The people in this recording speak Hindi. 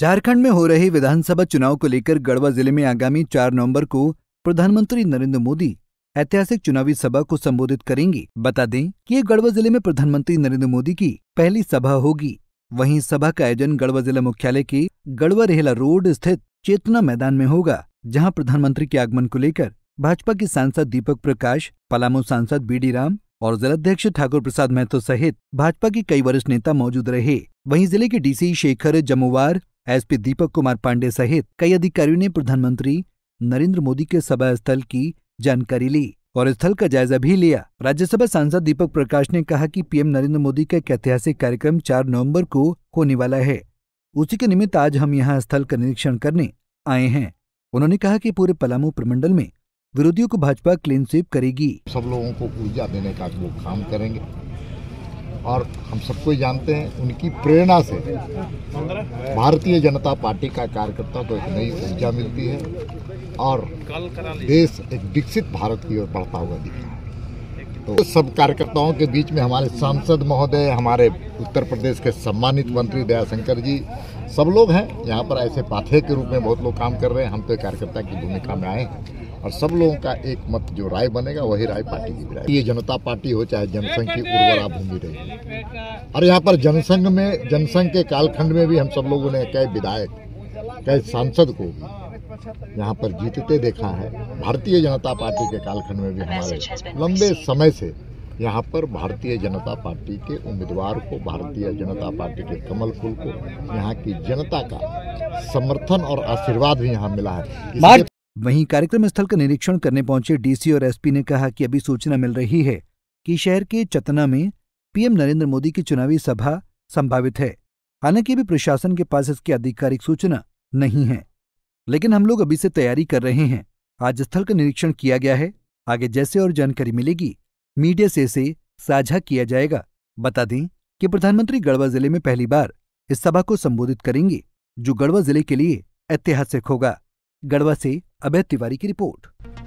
झारखंड में हो रहे विधानसभा चुनाव को लेकर गढ़वा जिले में आगामी चार नवंबर को प्रधानमंत्री नरेंद्र मोदी ऐतिहासिक चुनावी सभा को संबोधित करेंगे बता दें कि ये गढ़वा जिले में प्रधानमंत्री नरेंद्र मोदी की पहली सभा होगी वहीं सभा का आयोजन गढ़वा जिला मुख्यालय के गढ़वा रेहला रोड स्थित चेतना मैदान में होगा जहां प्रधानमंत्री के आगमन को लेकर भाजपा के सांसद दीपक प्रकाश पलामू सांसद बी डी राम और जिलाध्यक्ष ठाकुर प्रसाद महतो सहित भाजपा के कई वरिष्ठ नेता मौजूद रहे वहीं जिले के डीसी शेखर जमुवार एसपी दीपक कुमार पांडे सहित कई अधिकारियों ने प्रधानमंत्री नरेंद्र मोदी के सभा स्थल की जानकारी ली और स्थल का जायजा भी लिया राज्यसभा सांसद दीपक प्रकाश ने कहा कि पीएम नरेंद्र मोदी का एक ऐतिहासिक कार्यक्रम 4 नवंबर को होने वाला है उसी के निमित्त आज हम यहाँ स्थल का निरीक्षण करने आए हैं उन्होंने कहा कि पूरे पलामू प्रमंडल में विरोधियों को भाजपा क्लीन स्वीप करेगी सब लोगों को ऊर्जा देने का लोग काम करेंगे और हम सबको जानते हैं उनकी प्रेरणा से भारतीय जनता पार्टी का कार्यकर्ता को एक नई ऊर्जा मिलती है और देश एक विकसित भारत की ओर बढ़ता हुआ दिखता है तो सब कार्यकर्ताओं के बीच में हमारे सांसद महोदय हमारे उत्तर प्रदेश के सम्मानित मंत्री दयाशंकर जी सब लोग हैं यहाँ पर ऐसे पाथे के रूप में बहुत लोग काम कर रहे हैं हम तो कार्यकर्ता की भूमिका में आए हैं और सब लोगों का एक मत जो राय बनेगा वही राय पार्टी की राय ये जनता पार्टी हो चाहे जनसंघ की उर्वरा भूमि रही और यहाँ पर जनसंघ में जनसंघ के कालखंड में भी हम सब लोगों ने कई विधायक कई सांसद को भी यहाँ पर जीतते देखा है भारतीय जनता पार्टी के कालखंड में भी हमारे लंबे समय से यहाँ पर भारतीय जनता पार्टी के उम्मीदवार को भारतीय जनता पार्टी के कमल फूल को यहाँ की जनता का समर्थन और आशीर्वाद भी यहाँ मिला है वहीं कार्यक्रम स्थल का निरीक्षण करने पहुंचे डीसी और एसपी ने कहा कि अभी सूचना मिल रही है कि शहर के चतना में पीएम नरेंद्र मोदी की चुनावी सभा संभावित है हालांकि अभी प्रशासन के पास इसकी आधिकारिक सूचना नहीं है लेकिन हम लोग अभी से तैयारी कर रहे हैं आज स्थल का निरीक्षण किया गया है आगे जैसे और जानकारी मिलेगी मीडिया से इसे साझा किया जाएगा बता दें कि प्रधानमंत्री गढ़वा जिले में पहली बार इस सभा को संबोधित करेंगे जो गढ़वा जिले के लिए ऐतिहासिक होगा गढ़वा से अभय तिवारी की रिपोर्ट